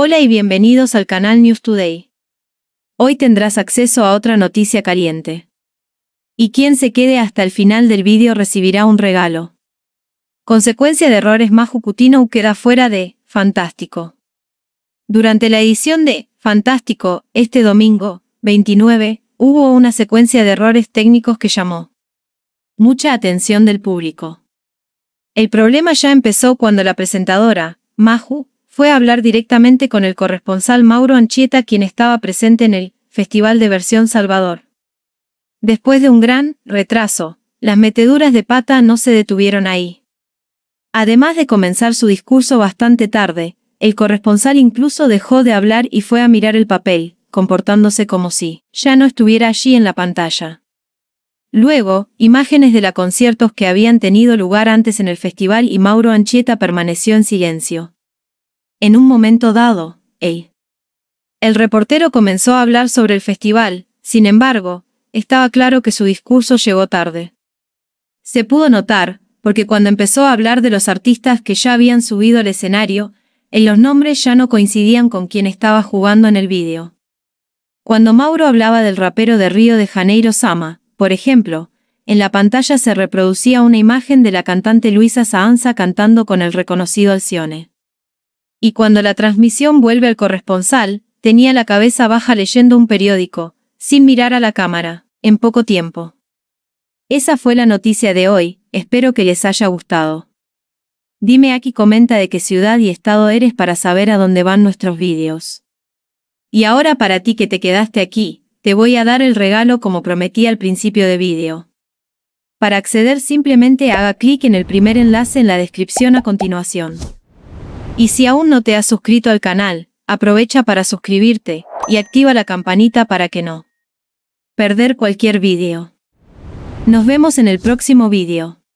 Hola y bienvenidos al canal News Today. Hoy tendrás acceso a otra noticia caliente. Y quien se quede hasta el final del vídeo recibirá un regalo. Consecuencia de errores Maju Kutinou queda fuera de Fantástico. Durante la edición de Fantástico, este domingo, 29, hubo una secuencia de errores técnicos que llamó mucha atención del público. El problema ya empezó cuando la presentadora, Maju, fue a hablar directamente con el corresponsal Mauro Anchieta quien estaba presente en el Festival de Versión Salvador. Después de un gran retraso, las meteduras de pata no se detuvieron ahí. Además de comenzar su discurso bastante tarde, el corresponsal incluso dejó de hablar y fue a mirar el papel, comportándose como si ya no estuviera allí en la pantalla. Luego, imágenes de los conciertos que habían tenido lugar antes en el festival y Mauro Anchieta permaneció en silencio en un momento dado, ey. El reportero comenzó a hablar sobre el festival, sin embargo, estaba claro que su discurso llegó tarde. Se pudo notar, porque cuando empezó a hablar de los artistas que ya habían subido al escenario, en los nombres ya no coincidían con quien estaba jugando en el vídeo. Cuando Mauro hablaba del rapero de Río de Janeiro Sama, por ejemplo, en la pantalla se reproducía una imagen de la cantante Luisa Saanza cantando con el reconocido Alcione. Y cuando la transmisión vuelve al corresponsal, tenía la cabeza baja leyendo un periódico, sin mirar a la cámara, en poco tiempo. Esa fue la noticia de hoy, espero que les haya gustado. Dime aquí comenta de qué ciudad y estado eres para saber a dónde van nuestros vídeos. Y ahora para ti que te quedaste aquí, te voy a dar el regalo como prometí al principio de vídeo. Para acceder simplemente haga clic en el primer enlace en la descripción a continuación. Y si aún no te has suscrito al canal, aprovecha para suscribirte y activa la campanita para que no perder cualquier vídeo. Nos vemos en el próximo vídeo.